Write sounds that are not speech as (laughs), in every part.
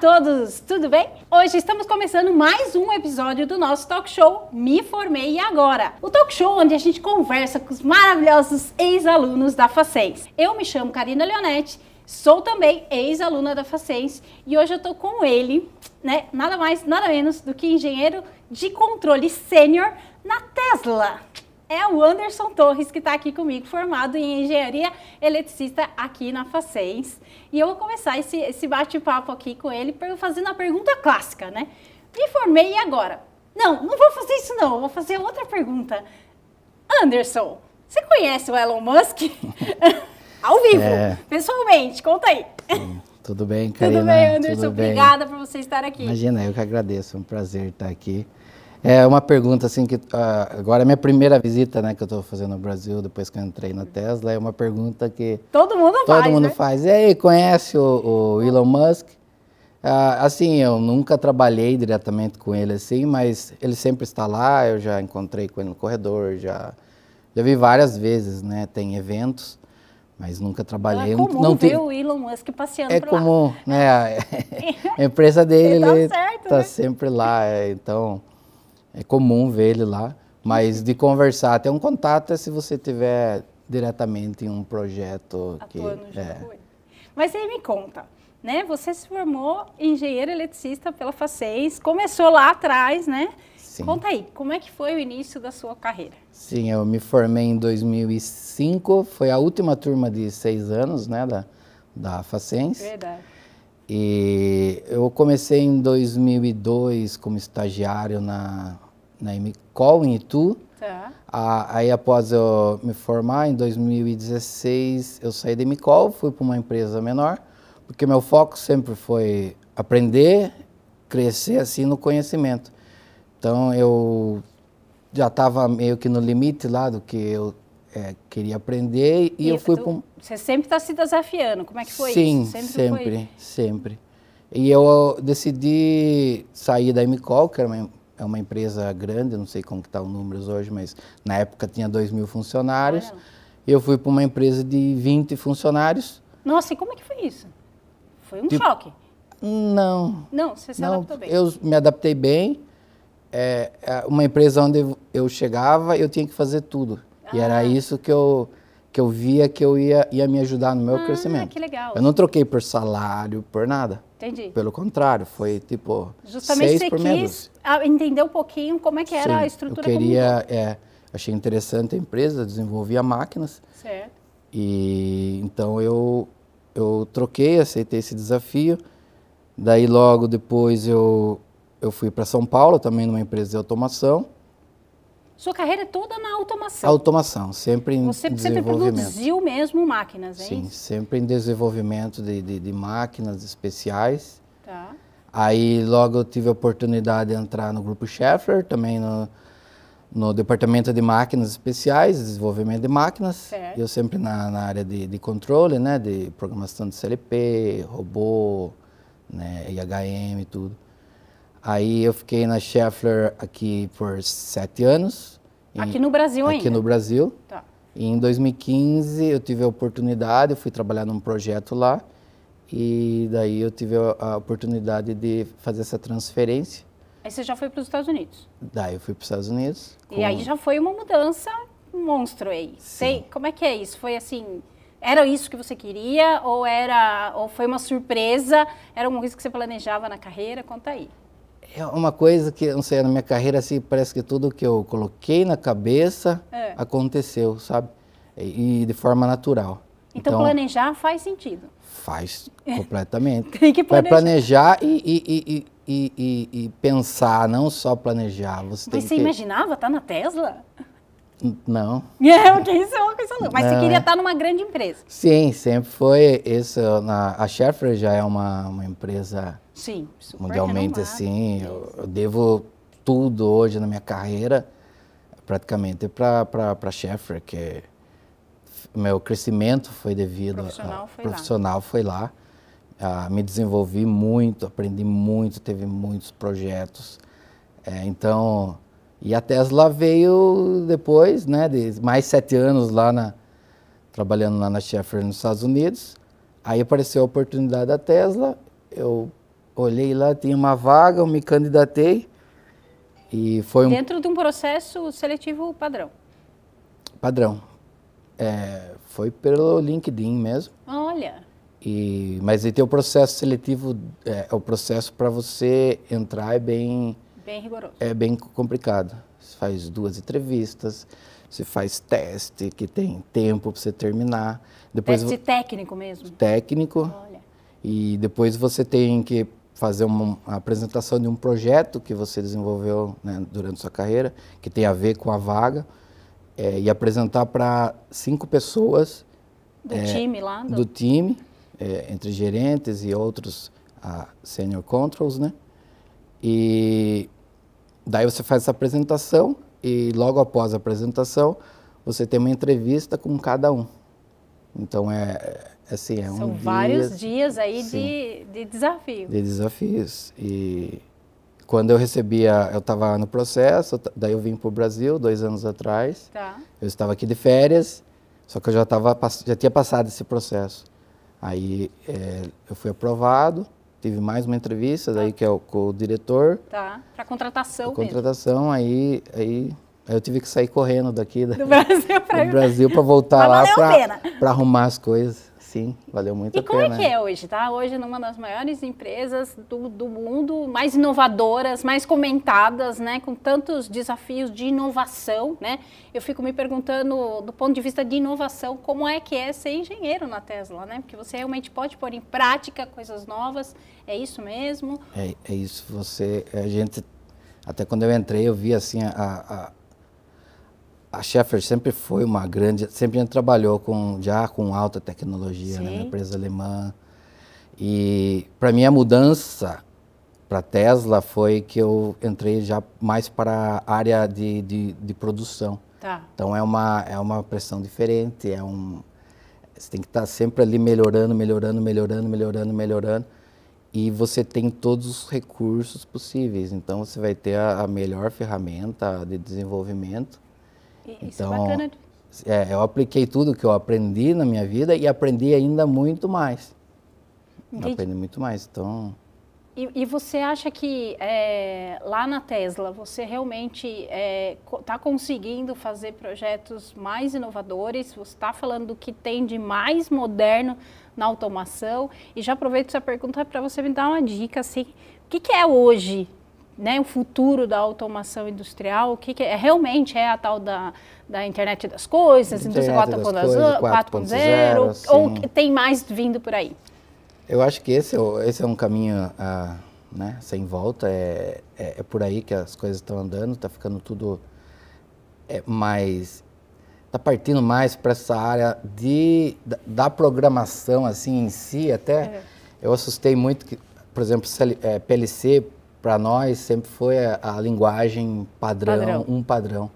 todos, tudo bem? Hoje estamos começando mais um episódio do nosso talk show Me Formei Agora. O talk show onde a gente conversa com os maravilhosos ex-alunos da Facens. Eu me chamo Karina Leonetti, sou também ex-aluna da Facens e hoje eu estou com ele, né, nada mais, nada menos do que engenheiro de controle sênior na Tesla é o Anderson Torres, que está aqui comigo, formado em engenharia eletricista aqui na Facens. E eu vou começar esse, esse bate-papo aqui com ele, fazendo a pergunta clássica, né? Me formei e agora? Não, não vou fazer isso não, vou fazer outra pergunta. Anderson, você conhece o Elon Musk? (laughs) Ao vivo, é... pessoalmente, conta aí. Sim. Tudo bem, (laughs) Karina? Tudo bem, Anderson? Tudo bem. Obrigada por você estar aqui. Imagina, eu que agradeço, é um prazer estar aqui. É uma pergunta assim que uh, agora é minha primeira visita, né, que eu estou fazendo no Brasil depois que eu entrei na Tesla. É uma pergunta que todo mundo todo faz. Todo mundo né? faz. E aí conhece o, o Elon Musk? Uh, assim, eu nunca trabalhei diretamente com ele assim, mas ele sempre está lá. Eu já encontrei com ele no corredor, já já vi várias vezes, né? Tem eventos. Mas nunca trabalhei. É comum não ver o Elon Musk passeando É comum, lá. né? A (laughs) empresa dele, está tá, né? sempre lá. É, então, é comum ver ele lá, mas de conversar, até um contato é se você tiver diretamente em um projeto Atuando que é. Foi. Mas aí me conta, né? Você se formou engenheiro eletricista pela Facens, começou lá atrás, né? Sim. Conta aí, como é que foi o início da sua carreira? Sim, eu me formei em 2005, foi a última turma de seis anos, né, da, da Facens. Verdade. E eu comecei em 2002 como estagiário na na né? Col em Itu. Tá. Ah, aí após eu me formar em 2016, eu saí da Micol, fui para uma empresa menor, porque meu foco sempre foi aprender, crescer assim no conhecimento. Então eu já estava meio que no limite lá do que eu é, queria aprender e, e eu fui tu, Você sempre está se desafiando, como é que foi Sim, isso? Sim, sempre, sempre, foi... sempre. E eu decidi sair da MCOL, que era uma é uma empresa grande, não sei como estão está os números hoje, mas na época tinha 2 mil funcionários. Caramba. Eu fui para uma empresa de 20 funcionários. Nossa, e como é que foi isso? Foi um tipo, choque. Não. Não, você se não, adaptou bem. Eu me adaptei bem. É, é uma empresa onde eu chegava, eu tinha que fazer tudo. Ah. E era ah. isso que eu que eu via que eu ia, ia me ajudar no meu ah, crescimento. que legal. Eu não troquei por salário, por nada. Entendi. Pelo contrário, foi tipo Justamente seis você por quis entender um pouquinho como é que era Sim, a estrutura eu queria, é, achei interessante a empresa, desenvolvia máquinas. Certo. E então eu, eu troquei, aceitei esse desafio. Daí logo depois eu, eu fui para São Paulo, também numa empresa de automação. Sua carreira é toda na automação. Automação, sempre em Você desenvolvimento. Você sempre produziu mesmo máquinas, hein? É Sim, sempre em desenvolvimento de, de, de máquinas especiais. Tá. Aí logo eu tive a oportunidade de entrar no grupo Schaeffler, também no, no departamento de máquinas especiais, desenvolvimento de máquinas. Certo. Eu sempre na, na área de, de, controle, né, de programação de CLP, robô, né, IHM e tudo. Aí eu fiquei na Scheffler aqui por sete anos. Aqui em, no Brasil aqui ainda? Aqui no Brasil. Tá. E em 2015 eu tive a oportunidade, eu fui trabalhar num projeto lá. E daí eu tive a, a oportunidade de fazer essa transferência. Aí você já foi para os Estados Unidos? Daí eu fui para os Estados Unidos. Com... E aí já foi uma mudança monstro aí. Sei, como é que é isso? Foi assim, era isso que você queria ou era ou foi uma surpresa? Era um risco que você planejava na carreira? Conta aí. É uma coisa que, não sei, na minha carreira, assim, parece que tudo que eu coloquei na cabeça é. aconteceu, sabe? E, de forma natural. Então, então, planejar faz sentido. Faz, completamente. (laughs) Tem que planejar. Vai planejar e, e, e, e, pensar, não só planejar. Você, Mas você que... imaginava estar tá na Tesla? Não. (laughs) É, isso é uma coisa louca. Mas não, você queria estar tá numa grande empresa. Sim, sempre foi isso. Na, a Schaeffler já é uma, uma empresa Sim, super Mundialmente, renomado. assim, né? eu, eu, devo tudo hoje na minha carreira praticamente para para Sheffer, que é, meu crescimento foi devido... profissional a, foi profissional lá. Foi lá. Ah, me desenvolvi muito, aprendi muito, teve muitos projetos. É, então, e a Tesla veio depois, né, de mais sete anos lá na, trabalhando lá na Sheffer nos Estados Unidos. Aí apareceu a oportunidade da Tesla, eu olhei lá, tinha uma vaga, eu me candidatei e foi um... Dentro de um processo seletivo padrão? Padrão. É, foi pelo LinkedIn mesmo. Olha! E, mas aí tem o processo seletivo, é, é o processo para você entrar é bem... Bem rigoroso. É bem complicado. Você faz duas entrevistas, você faz teste que tem tempo para você terminar. Depois, teste técnico mesmo? Técnico. Olha. E depois você tem que fazer uma apresentação de um projeto que você desenvolveu né, durante sua carreira, que tem a ver com a vaga, é, e apresentar para cinco pessoas do é, time lá do, do time, é, entre gerentes e outros ah, senior controls, né? E daí você faz essa apresentação e logo após a apresentação você tem uma entrevista com cada um. Então é assim, é um São dia, vários dias aí de, de De desafios. E quando eu recebia, eu estava no processo, daí eu vim para o Brasil dois anos atrás. Tá. Eu estava aqui de férias, só que eu já, tava, já tinha passado esse processo. Aí é, eu fui aprovado, tive mais uma entrevista, daí tá. que é o, com o diretor. Tá, para contratação Contratação, aí, aí eu tive que sair correndo daqui. Do Brasil para voltar lá para arrumar as coisas. Sim, valeu muito e a pena. E como é que é hoje, tá? Hoje numa das maiores empresas do, do mundo, mais inovadoras, mais comentadas, né? Com tantos desafios de inovação, né? Eu fico me perguntando, do ponto de vista de inovação, como é que é ser engenheiro na Tesla, né? Porque você realmente pode pôr em prática coisas novas, é isso mesmo? É, é isso, você... A gente, até quando eu entrei, eu vi assim a, a a Schaeffer sempre foi uma grande, sempre trabalhou com já com alta tecnologia, né, empresa alemã. E para mim a mudança para Tesla foi que eu entrei já mais para a área de, de, de produção. Tá. Então é uma é uma pressão diferente, é um você tem que estar tá sempre ali melhorando, melhorando, melhorando, melhorando, melhorando. E você tem todos os recursos possíveis. Então você vai ter a, a melhor ferramenta de desenvolvimento isso é então, é bacana. É, eu apliquei tudo que eu aprendi na minha vida e aprendi ainda muito mais. Entendi. Aprendi muito mais, então... E, e você acha que é, lá na Tesla você realmente está é, tá conseguindo fazer projetos mais inovadores? Você está falando do que tem de mais moderno na automação? E já aproveito essa pergunta para você me dar uma dica assim, o que, que é hoje né, o futuro da automação industrial, o que, que é realmente é a tal da, da internet das coisas, indústria 4.0, ou tem mais vindo por aí? Eu acho que esse, é esse é um caminho ah, né, sem volta, é, é, é, por aí que as coisas estão andando, está ficando tudo é, mais... Está partindo mais para essa área de, da, da, programação assim em si, até... É. Eu assustei muito que, por exemplo, PLC para nós sempre foi a, a linguagem padrão, padrão, um padrão.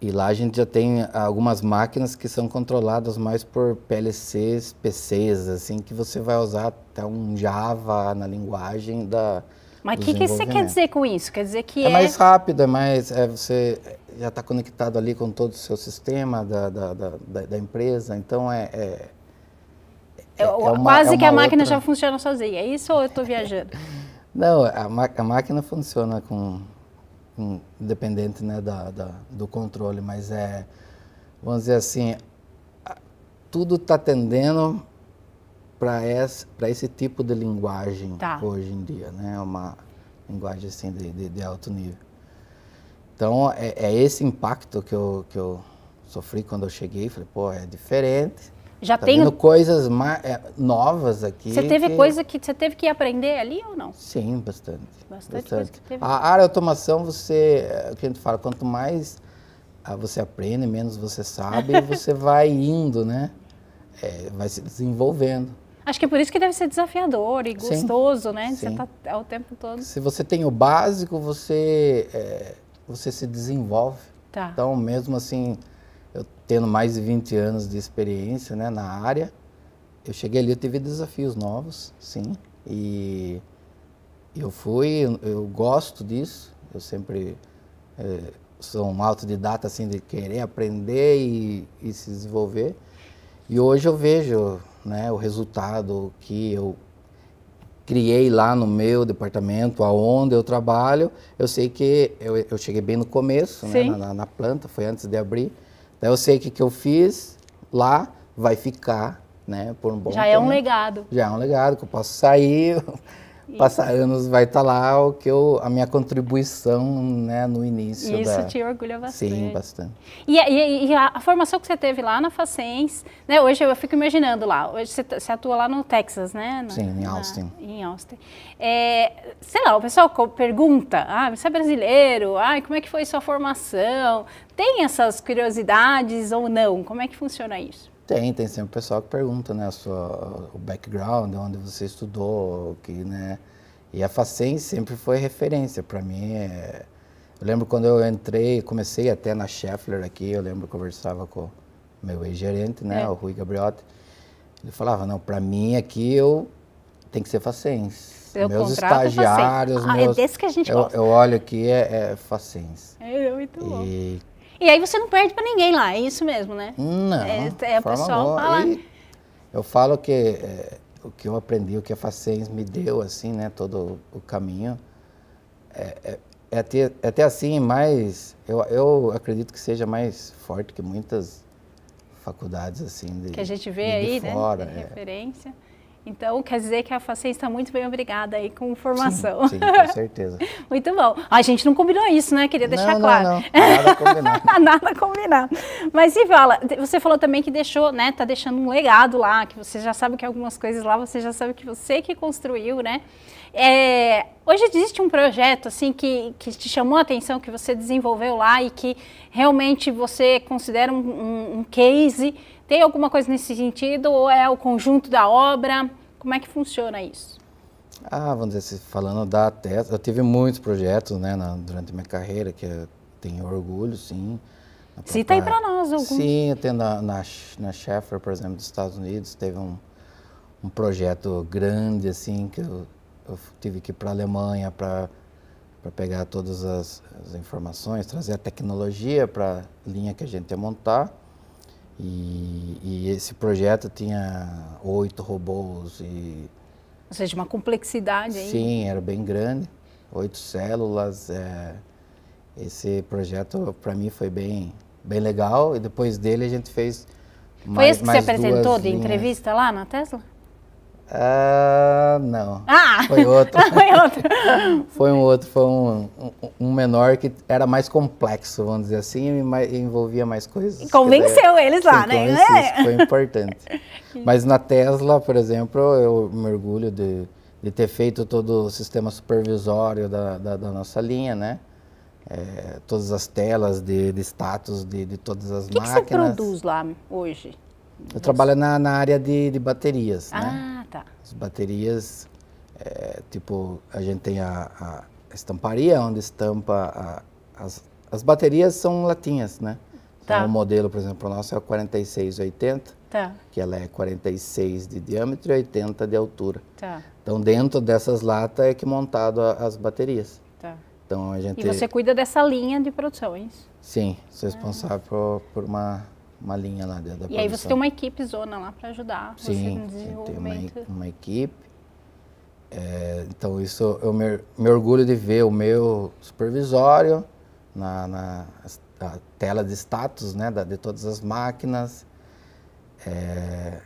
E lá a gente já tem algumas máquinas que são controladas mais por PLCs, PCs, assim, que você vai usar até um Java na linguagem da. Mas o que, que você quer dizer com isso? Quer dizer que é, é... mais rápido, é mais é, você já está conectado ali com todo o seu sistema da, da, da, da empresa, então é, é... É, é uma, quase é que a máquina outra... já funciona sozinha. É isso ou eu estou viajando? (laughs) Não, a, a máquina funciona com, com né, da, da, do controle, mas é, vamos dizer assim, tudo está tendendo para esse, esse tipo de linguagem tá. hoje em dia, né? Uma linguagem assim de, de, de alto nível. Então é, é, esse impacto que eu, que eu sofri quando eu cheguei, falei, pô, é diferente. Já tá tenho coisas é, novas aqui. Você teve que... coisa que você teve que aprender ali ou não? Sim, bastante. Bastante, bastante. Teve... A área automação, você, é, o que a gente fala, quanto mais ah, você aprende, menos você sabe, e (laughs) você vai indo, né? É, vai se desenvolvendo. Acho que é por isso que deve ser desafiador e gostoso, né? sim, né? Sim. Você tá o tempo todo. Se você tem o básico, você é, você se desenvolve. Tá. Então, mesmo assim, eu tendo mais de 20 anos de experiência né, na área, eu cheguei ali, eu tive desafios novos, sim, e eu fui, eu gosto disso, eu sempre é, sou um autodidata, assim, de querer aprender e, e se desenvolver, e hoje eu vejo né, o resultado que eu criei lá no meu departamento, aonde eu trabalho. Eu sei que eu, eu cheguei bem no começo, né, na, na, planta, foi antes de abrir. Eu sei que o que eu fiz lá vai ficar, né, por um bom Já tempo. é um legado. Já é um legado que eu posso sair, passar anos vai estar tá lá o que eu, a minha contribuição né, no início. Isso da... te orgulha bastante. Sim, bastante. E, e, e a, a, formação que você teve lá na Facens, né, hoje eu fico imaginando lá, hoje você, você atua lá no Texas, né? Na, Sim, em Austin. Na, em Austin. É, sei lá, o pessoal pergunta, ah, você é brasileiro? Ah, como é que foi sua formação? Tem essas curiosidades ou não? Como é que funciona isso? Tem, tem sempre o pessoal que pergunta, né, sua, o background, onde você estudou, que, né, e a Facem sempre foi referência para mim. É... Eu lembro quando eu entrei, comecei até na Scheffler aqui, eu lembro que conversava com meu ex-gerente, né, é. o Rui Gabriotti. Ele falava, não, para mim aqui eu tem que ser Facens. meus estagiários, facens. Ah, é meus... é desse que a gente eu, gosta. Eu olho aqui, é, é Facens. É, é, muito bom. E e aí você não perde para ninguém lá, é isso mesmo, né? Não. É, é o pessoal falar. Eu falo que é, o que eu aprendi, o que a Facens me deu, assim, né, todo o caminho, é, é, é até, é até, assim mais. Eu, eu acredito que seja mais forte que muitas faculdades, assim, de, que a gente vê de, de aí, né, fora, né? De é. referência. Então, quer dizer que a Facem está muito bem obrigada aí com formação. Sim, sim com certeza. (laughs) muito bom. A gente não combinou isso, né? Queria deixar não, claro. Não, não. Nada combinado. (laughs) Nada combinado. Mas e fala, você falou também que deixou, né? Tá deixando um legado lá, que você já sabe que algumas coisas lá, você já sabe que você que construiu, né? É, hoje existe um projeto assim que, que te chamou a atenção, que você desenvolveu lá e que realmente você considera um, um, um case tem alguma coisa nesse sentido ou é o conjunto da obra? Como é que funciona isso? Ah, vamos dizer, falando da tese, eu tive muitos projetos né, na, durante minha carreira que eu tenho orgulho, sim. Própria... Cita aí para nós alguns. Sim, até na, na, na Sheffer, por exemplo, dos Estados Unidos, teve um, um projeto grande, assim, que eu, eu tive que ir para a Alemanha para para pegar todas as, as, informações, trazer a tecnologia para a linha que a gente ia montar. E, e, esse projeto tinha oito robôs e... Ou seja, uma complexidade aí. Sim, era bem grande, oito células. É... Esse projeto, para mim, foi bem, bem legal. E depois dele a gente fez foi isso esse que você apresentou de entrevista lá na Tesla? Ah, não. Ah! Foi outro. (laughs) foi outro. (laughs) foi um outro, foi um, um, menor que era mais complexo, vamos dizer assim, e envolvia mais coisas. E convenceu daí, eles lá, sim, né? Isso é. foi importante. (laughs) Mas na Tesla, por exemplo, eu mergulho de, de ter feito todo o sistema supervisório da, da, da nossa linha, né? É, todas as telas de, de status de, de todas as que máquinas. O que você produz lá hoje? Eu trabalho na, na área de, de baterias, né? ah, né? tá. As baterias, é, tipo, a gente tem a, a estamparia onde estampa a, as, as baterias são latinhas, né? Então, tá. Então, o modelo, por exemplo, o nosso é a 4680, tá. que ela é 46 de diâmetro e 80 de altura. Tá. Então, dentro dessas latas é que montado a, as baterias. Tá. Então, a gente... E você cuida dessa linha de produção, é isso? Sim, sou responsável ah. por, por uma uma linha lá dentro da E produção. aí você tem uma equipe zona lá para ajudar sim, você no Tem uma, uma equipe. É, então isso eu me, me, orgulho de ver o meu supervisório na, na tela de status né, da, de todas as máquinas. É,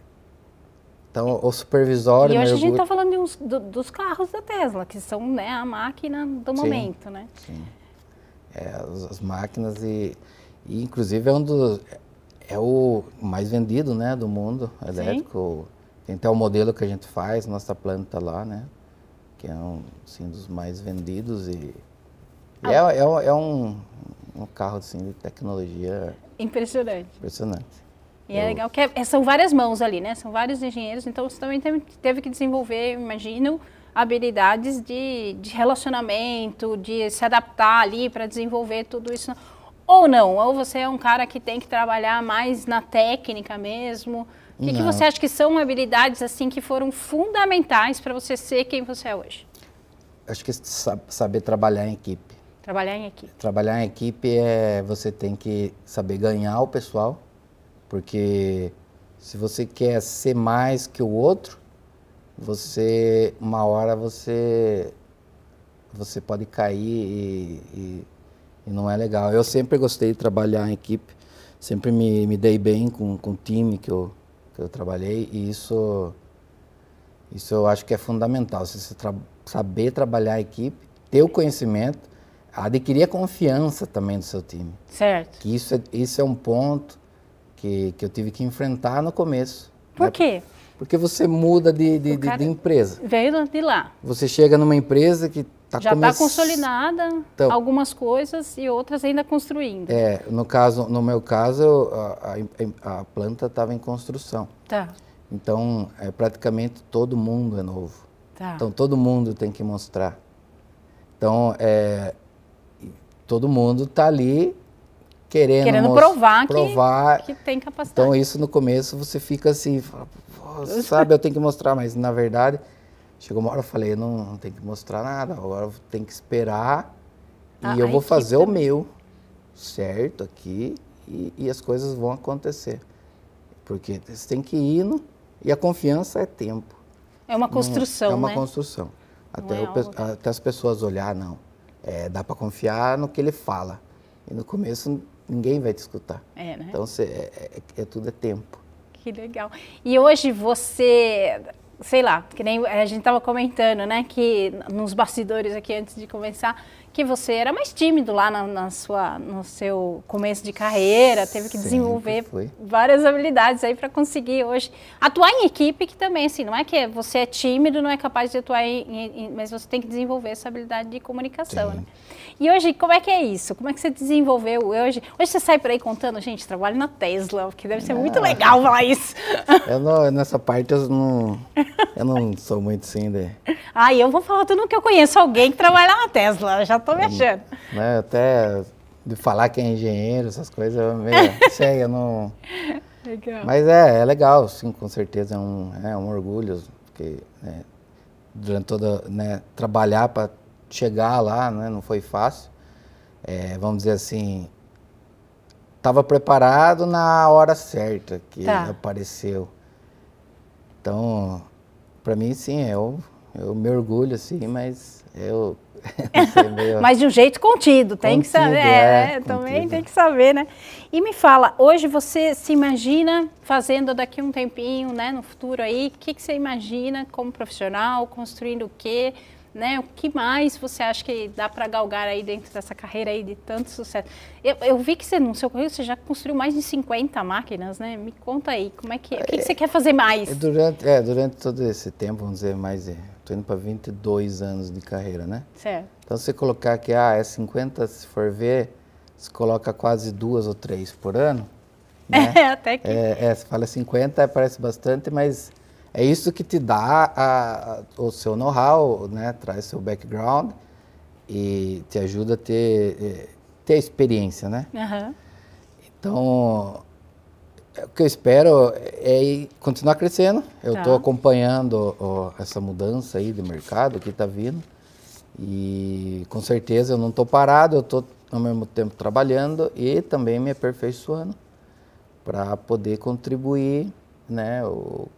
então, o supervisório... E hoje a gente está falando uns, do, dos carros da Tesla, que são né, a máquina do sim, momento, né? Sim, é, as, as máquinas e, e, inclusive, é um dos é o mais vendido, né, do mundo elétrico. Sim. Tem até o modelo que a gente faz, nossa planta lá, né, que é um assim, dos mais vendidos e, ah, e é, é, é um, um, carro assim de tecnologia impressionante. Impressionante. E é Eu... é legal que é, é, são várias mãos ali, né? São vários engenheiros, então você também teve que desenvolver, imagino, habilidades de, de relacionamento, de se adaptar ali para desenvolver tudo isso. Ou não? Ou você é um cara que tem que trabalhar mais na técnica mesmo? O que, que você acha que são habilidades assim que foram fundamentais para você ser quem você é hoje? Acho que saber trabalhar em equipe. Trabalhar em equipe. Trabalhar em equipe é você tem que saber ganhar o pessoal, porque se você quer ser mais que o outro, você uma hora você você pode cair e, e e não é legal. Eu sempre gostei de trabalhar em equipe, sempre me, me dei bem com, com o time que eu, que eu trabalhei e isso, isso eu acho que é fundamental. Você tra saber trabalhar em equipe, ter o conhecimento, adquirir a confiança também do seu time. Certo. Que isso é, isso é um ponto que, que eu tive que enfrentar no começo. Por né? quê? Porque você muda de, de, de, de empresa. Veio de lá. Você chega numa empresa que está Já está come... consolidada, então, algumas coisas e outras ainda construindo. É, no, caso, no meu caso, a, a, a planta estava em construção. Tá. Então, é, praticamente todo mundo é novo. Tá. Então, todo mundo tem que mostrar. Então, é, todo mundo está ali querendo, querendo provar, provar, que, provar, que, tem capacidade. Então, isso no começo você fica assim, sabe, eu tenho que mostrar, mas na verdade, chegou uma hora eu falei, não, não tem que mostrar nada, agora tem que esperar e ah, eu vou fazer também. o tá. meu, certo, aqui, e, e, as coisas vão acontecer. Porque você tem que ir no, e a confiança é tempo. É uma é, construção, né É uma né? construção. Até, é o, até, as pessoas olhar, não. É, dá para confiar no que ele fala. E no começo ninguém vai te escutar. É, né? Então, é é, é, é, tudo é tempo que legal. E hoje você, sei lá, que nem a gente estava comentando, né, que nos bastidores aqui antes de começar, que você era mais tímido lá na, na sua, no seu começo de carreira, teve que Sempre desenvolver foi. várias habilidades aí para conseguir hoje atuar em equipe, que também assim, não é que você é tímido, não é capaz de atuar em, em, mas você tem que desenvolver essa habilidade de comunicação, né? E hoje, como é que é isso? Como é que você desenvolveu hoje? Hoje você sai por aí contando, gente, trabalho na Tesla, que deve ser muito ah. legal falar isso. Eu não, nessa parte eu não, eu não sou muito assim, né? Ah, eu vou falar tudo que eu conheço alguém que trabalha na Tesla, já estou me achando. Né, até de falar que é engenheiro, essas coisas, eu meio, (laughs) sei, eu não... Legal. Mas é, é legal, sim, com certeza, é um, né, é um orgulho, porque né, durante toda, né, trabalhar para chegar lá, né, não foi fácil. É, vamos dizer assim, estava preparado na hora certa que tá. apareceu. Então, para mim, sim, eu, eu me orgulho, assim, mas eu (laughs) É meio... Mas de um jeito contido, tem contido, que saber. É, é também tem que saber, né? E me fala, hoje você se imagina fazendo daqui um tempinho, né, no futuro aí, o que, que você imagina como profissional, construindo o quê? Né? O que mais você acha que dá para galgar aí dentro dessa carreira aí de tanto sucesso? Eu, eu vi que você, no seu currículo você já construiu mais de 50 máquinas, né? Me conta aí, como é que é? O que, que você quer fazer mais? É, durante, é, durante todo esse tempo, vamos dizer, mais de Estou indo para 22 anos de carreira, né? Certo. Então, se você colocar que ah, é 50, se for ver, se coloca quase duas ou três por ano. (laughs) Né? É, até que. É, é, você fala 50, parece bastante, mas é isso que te dá a, a, o seu know-how, né? traz seu background e te ajuda a ter, eh, ter experiência, né? Uhum. Então, o que eu espero é continuar crescendo. Eu estou tá. acompanhando ó, essa mudança aí de mercado que está vindo. E com certeza eu não estou parado, eu estou ao mesmo tempo trabalhando e também me aperfeiçoando para poder contribuir né, o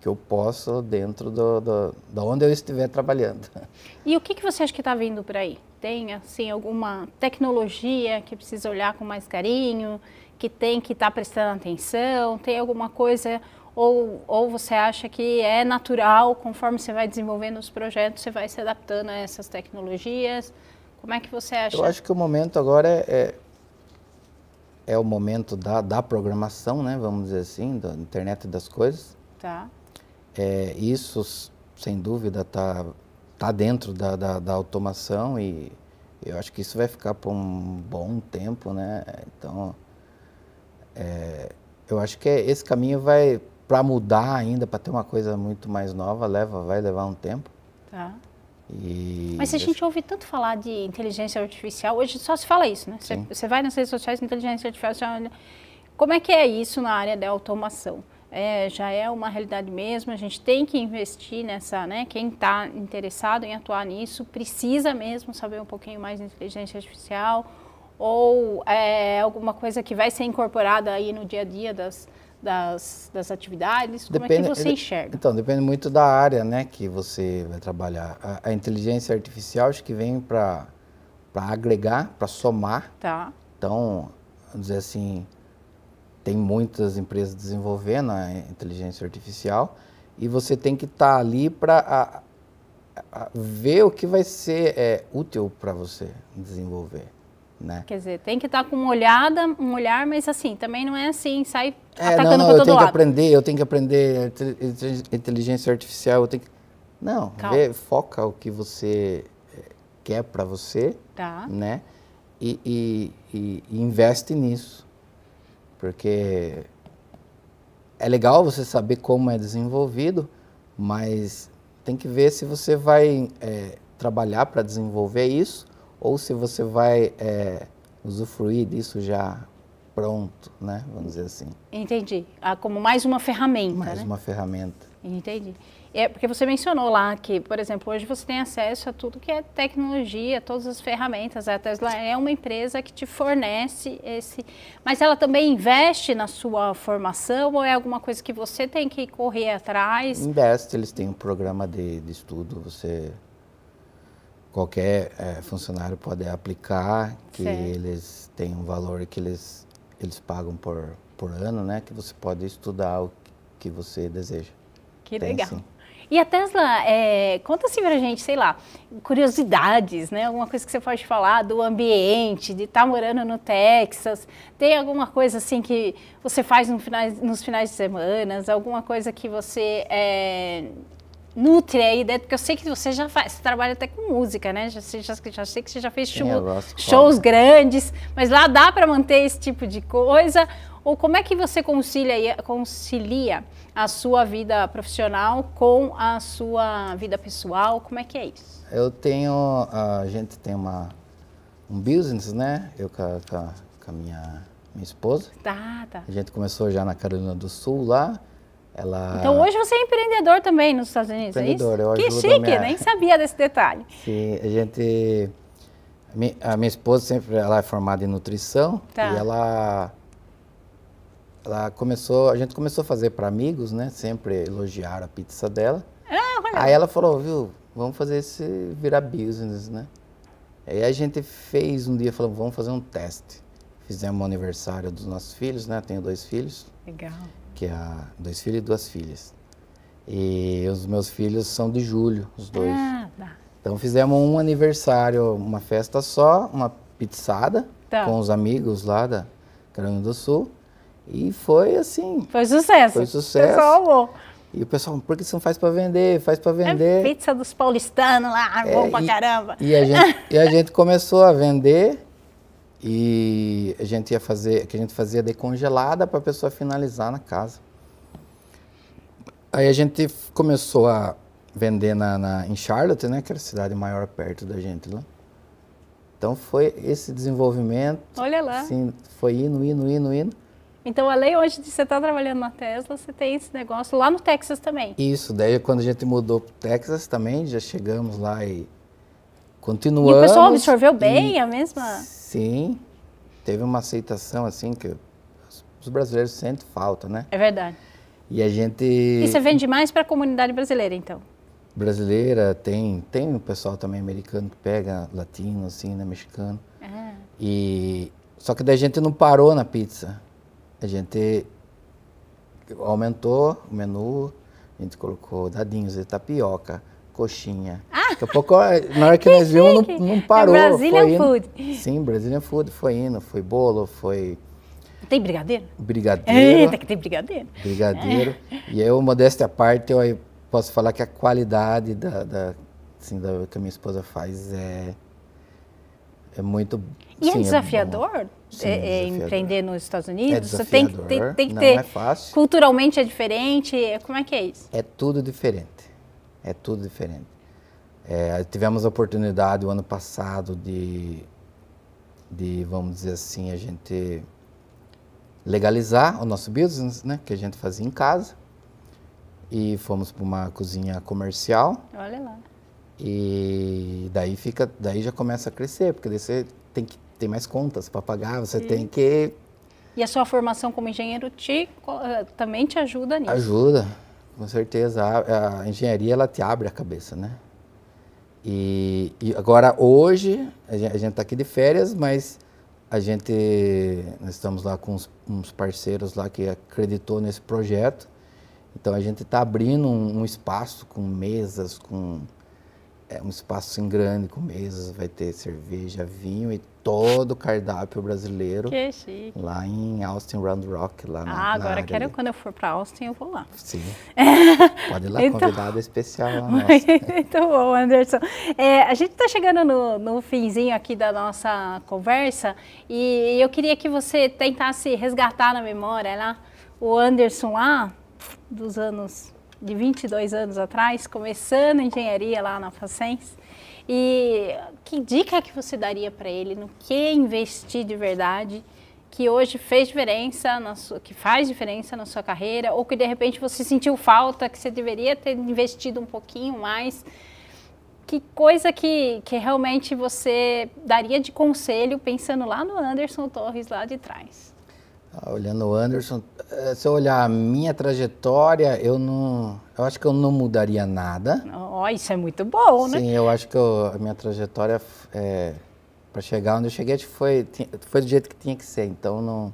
que eu posso dentro do, do, da onde eu estiver trabalhando. (laughs) E o que, que você acha que está vindo por aí? Tem assim, alguma tecnologia que precisa olhar com mais carinho? que tem que estar tá prestando atenção? Tem alguma coisa ou, ou você acha que é natural, conforme você vai desenvolvendo os projetos, você vai se adaptando a essas tecnologias? Como é que você acha? Eu acho que o momento agora é, é, é o momento da, da programação, né? vamos dizer assim, da internet das coisas. Tá. É, isso, sem dúvida, está tá dentro da, da, da, automação e eu acho que isso vai ficar por um bom tempo, né? Então, é, eu acho que é, esse caminho vai para mudar ainda, para ter uma coisa muito mais nova, leva, vai levar um tempo. Tá. E Mas a gente ouve tanto falar de inteligência artificial, hoje só se fala isso, né? Você, você vai nas redes sociais, inteligência artificial. Como é que é isso na área da automação? É, já é uma realidade mesmo, a gente tem que investir nessa, né? Quem está interessado em atuar nisso precisa mesmo saber um pouquinho mais de inteligência artificial ou é, alguma coisa que vai ser incorporada aí no dia a dia das, das, das atividades? Como é que você enxerga? Então, depende muito da área né, que você vai trabalhar. A, a inteligência artificial acho que vem para agregar, para somar. Tá. Então, vamos dizer assim, tem muitas empresas desenvolvendo a inteligência artificial e você tem que estar tá ali para ver o que vai ser é, útil para você desenvolver. Né? Quer dizer, tem que estar tá com uma olhada, um olhar, mas assim, também não é assim, sai é, atacando não, não, eu tenho lado. que aprender, eu tenho que aprender inteligência artificial, eu tenho que... Não, vê, foca o que você eh, quer para você, tá. né? E, e, e, e, investe nisso, porque é legal você saber como é desenvolvido, mas tem que ver se você vai é, trabalhar para desenvolver isso ou se você vai é, usufruir disso já pronto, né? Vamos dizer assim. Entendi. Ah, como mais uma ferramenta. Mais né? uma ferramenta. Entendi. É porque você mencionou lá que, por exemplo, hoje você tem acesso a tudo que é tecnologia, todas as ferramentas. A Tesla é uma empresa que te fornece esse, mas ela também investe na sua formação ou é alguma coisa que você tem que correr atrás? Investe, eles têm um programa de, de estudo. Você qualquer é, funcionário pode aplicar, que certo. eles têm um valor que eles, eles pagam por, por ano, né? Que você pode estudar o que você deseja. Que Tem, legal. Sim. E a Tesla, é, conta assim pra gente, sei lá, curiosidades, né? Alguma coisa que você pode falar do ambiente, de estar tá morando no Texas. Tem alguma coisa assim que você faz no final, nos finais de semana? Alguma coisa que você é, nutre aí, dentro, né? porque eu sei que você já faz, você trabalha até com música, né? Já, já, já sei que você já fez show, shows grandes, mas lá dá para manter esse tipo de coisa? Ou como é que você concilia, concilia a sua vida profissional com a sua vida pessoal? Como é que é isso? Eu tenho, a gente tem uma, um business, né? Eu com a, com a minha, minha esposa. Tá, tá. A gente começou já na Carolina do Sul lá ela... Então hoje você é empreendedor também nos Estados Unidos, empreendedor, é isso? Eu que chique, minha... nem sabia desse detalhe. Sim, a gente... A minha esposa sempre ela é formada em nutrição tá. e ela ela começou, a gente começou a fazer para amigos, né? Sempre elogiar a pizza dela. Ah, olha. Aí ela falou, viu, vamos fazer esse virar business, né? Aí a gente fez um dia, falou, vamos fazer um teste. Fizemos o um aniversário dos nossos filhos, né? Tenho dois filhos. Legal que há é dois filhos e duas filhas. E os meus filhos são de julho, os dois. Ah, tá. Então fizemos um aniversário, uma festa só, uma pizzada tá. com os amigos lá da Carolina do Sul. E foi assim. Foi sucesso. Foi sucesso. pessoal E o pessoal, por que você não faz para vender? Faz para é vender. É pizza dos paulistanos lá, é, bom pra e, caramba. E a, gente, e a (laughs) gente começou a vender e a gente ia fazer, que a gente fazia decongelada para a pessoa finalizar na casa. Aí a gente começou a vender na, na, em Charlotte, né, que era a cidade maior perto da gente lá. Então foi esse desenvolvimento. Olha lá. Assim, foi indo, indo, indo, indo. Então, além hoje de você estar tá trabalhando na Tesla, você tem esse negócio lá no Texas também. Isso, daí quando a gente mudou para o Texas também, já chegamos lá e Continuamos. E o pessoal absorveu bem e, a mesma? Sim, teve uma aceitação assim que os brasileiros sentem falta, né? É verdade. E a gente. E você vende mais para a comunidade brasileira, então? Brasileira, tem tem o pessoal também americano que pega, latino, assim, né, mexicano. Ah. E só que daí a gente não parou na pizza. A gente aumentou o menu, a gente colocou dadinhos de tapioca, coxinha. Ah, Daqui a pouco, na hora que, (laughs) que nós vimos, não, não parou. É Brazilian Food. Sim, Brazilian Food. Foi indo, foi bolo, foi... Tem brigadeiro? Brigadeiro. (laughs) Eita, que tem brigadeiro. Brigadeiro. É. E eu, modéstia à parte, eu posso falar que a qualidade da, da, assim, da que a minha esposa faz é, é muito... E é sim, é desafiador? Sim, é, é, é empreender nos Estados é Unidos? É Você tem, tem, tem que ter. Não é fácil. Culturalmente é diferente? Como é que é isso? É tudo diferente. É tudo diferente. É, tivemos a oportunidade o ano passado de, de, vamos dizer assim, a gente legalizar o nosso business, né? Que a gente fazia em casa. E fomos para uma cozinha comercial. Olha lá. E daí fica, daí já começa a crescer, porque daí você tem que tem mais contas para pagar, você Sim. tem que e a sua formação como engenheiro te, eh, também te ajuda nisso? Ajuda, com certeza, a, a, engenharia ela te abre a cabeça, né? E, e agora hoje a gente está aqui de férias, mas a gente nós estamos lá com uns, uns parceiros lá que acreditou nesse projeto. Então a gente está abrindo um, um espaço com mesas, com é um espaço assim, grande com mesas, vai ter cerveja, vinho e todo o cardápio brasileiro. Que chique. Lá em Austin Round Rock, lá na Ah, agora na quero ali. quando eu for para Austin eu vou lá. Sim. É. (laughs) Pode ir lá, então... convidado especial lá (laughs) Muito bom, Anderson. É, a gente está chegando no, no finzinho aqui da nossa conversa e eu queria que você tentasse resgatar na memória lá o Anderson lá dos anos de 22 anos atrás, começando engenharia lá na Facens. E que dica que você daria para ele no que investir de verdade? que hoje fez diferença, sua, que faz diferença na sua carreira, ou que de repente você sentiu falta, que você deveria ter investido um pouquinho mais. Que coisa que, que realmente você daria de conselho pensando lá no Anderson Torres, lá de trás? Olhando o Anderson, eh, se eu olhar a minha trajetória, eu não. Eu acho que eu não mudaria nada. Oh, isso é muito bom, Sim, né? Sim, eu acho que eu, a minha trajetória é, para chegar onde eu cheguei foi, foi do jeito que tinha que ser. Então não,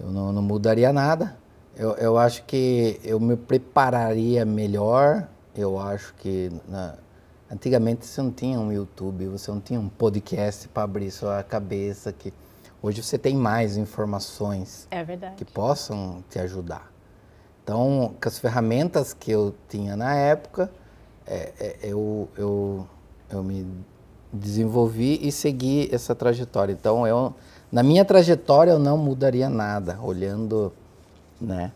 eu não, não mudaria nada. Eu, eu acho que eu me prepararia melhor. Eu acho que na, antigamente você não tinha um YouTube, você não tinha um podcast para abrir sua cabeça que Hoje você tem mais informações é que possam te ajudar. Então, com as ferramentas que eu tinha na época, é, é, eu, eu, eu me desenvolvi e segui essa trajetória. Então, eu, na minha trajetória, eu não mudaria nada, olhando, né?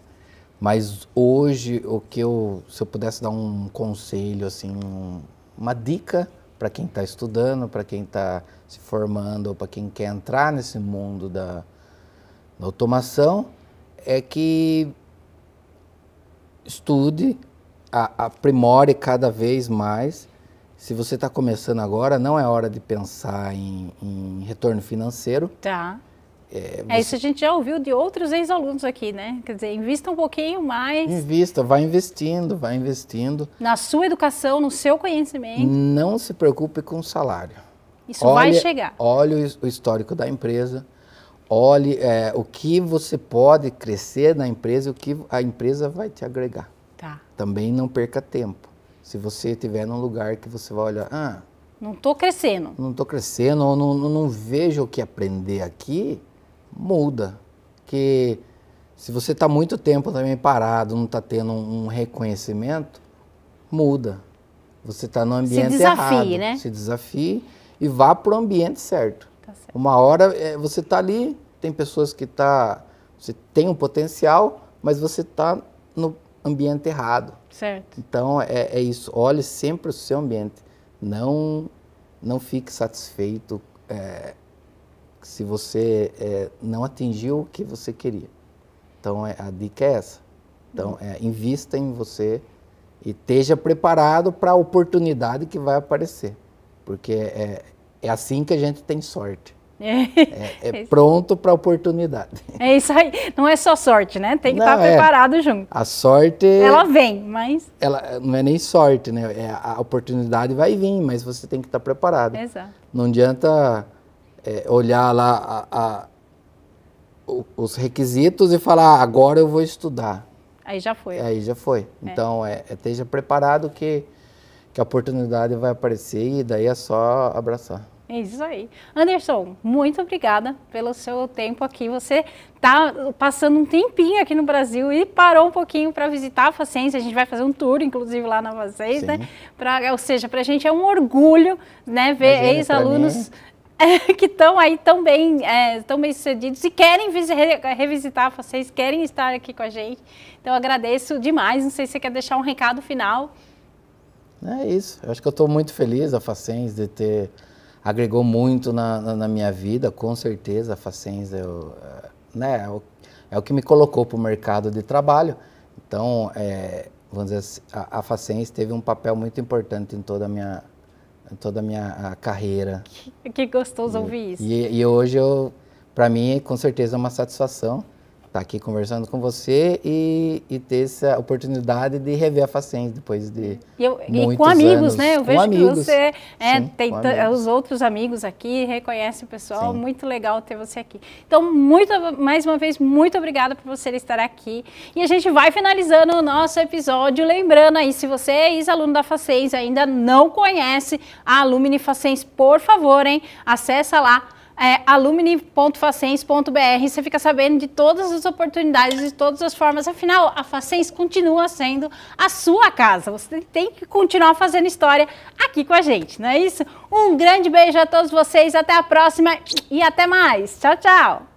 Mas hoje, o que eu, se eu pudesse dar um conselho, assim, um, uma dica, para quem está estudando, para quem está se formando ou para quem quer entrar nesse mundo da, da automação, é que estude, a, aprimore cada vez mais. Se você está começando agora, não é hora de pensar em, em retorno financeiro. Tá. É, é, você... é, isso a gente já ouviu de outros ex-alunos aqui, né? Quer dizer, invista um pouquinho mais. Invista, vai investindo, vai investindo. Na sua educação, no seu conhecimento. Não se preocupe com o salário. Isso olhe, vai chegar. Olhe o histórico da empresa, olhe é, o que você pode crescer na empresa e o que a empresa vai te agregar. Tá. Também não perca tempo. Se você estiver num lugar que você vai olhar, ah, não estou crescendo. Não estou crescendo, ou não, não, não vejo o que aprender aqui, muda. Que se você está muito tempo também parado, não está tendo um reconhecimento, muda. Você está no ambiente se desafie, errado. Né? Se desafie e vá para o ambiente certo. Tá certo. Uma hora é, você está ali, tem pessoas que tá, você tem um potencial, mas você está no ambiente errado. Certo. Então é, é isso. Olhe sempre o seu ambiente. Não, não fique satisfeito. É, se você é, não atingiu o que você queria. Então, é, a dica é essa. Então, é, invista em você e esteja preparado para a oportunidade que vai aparecer. Porque é, é assim que a gente tem sorte. (laughs) É, é, é, pronto para a oportunidade. (laughs) É isso aí. Não é só sorte, né? Tem que não, estar tá é. preparado é. junto. A sorte. Ela vem, mas. Ela não é nem sorte, né? É, a oportunidade vai vir, mas você tem que estar tá preparado. Exato. Não adianta é, olhar lá a, a, os requisitos e falar, ah, agora eu vou estudar. Aí já foi. Aí já foi. É. Então, é, é, esteja preparado que, que a oportunidade vai aparecer e daí é só abraçar. É isso aí. Anderson, muito obrigada pelo seu tempo aqui. Você está passando um tempinho aqui no Brasil e parou um pouquinho para visitar a Facência. A gente vai fazer um tour, inclusive, lá na Facência, né? ou seja, para a gente é um orgulho né, ver ex-alunos é, (laughs) que estão aí tão bem, é, tão bem sucedidos e querem revisitar vocês, querem estar aqui com a gente. Então agradeço demais. Não sei se você quer deixar um recado final. É isso. Eu acho que eu estou muito feliz a Facens de ter agregou muito na, na, na, minha vida, com certeza a Facens é o, é, né, é o, é o que me colocou para o mercado de trabalho. Então, é, vamos dizer assim, a, a Facens teve um papel muito importante em toda a minha toda a minha a carreira. Que, que gostoso e, ouvir isso. E, e hoje eu, para mim, com certeza é uma satisfação estar tá aqui conversando com você e, e ter essa oportunidade de rever a Facens depois de e, eu, e com amigos, anos. né? Eu vejo que você é, né, Sim, tem os outros amigos aqui, reconhece o pessoal. Sim. Muito legal ter você aqui. Então, muito, mais uma vez, muito obrigada por você estar aqui. E a gente vai finalizando o nosso episódio. Lembrando aí, se você é ex-aluno da Facens ainda não conhece a Alumni Facens, por favor, hein? Acessa lá é, alumni.facens.br. Você fica sabendo de todas as oportunidades, de todas as formas. Afinal, a Facens continua sendo a sua casa. Você tem que continuar fazendo história aqui com a gente, não é isso? Um grande beijo a todos vocês, até a próxima e até mais. Tchau, tchau!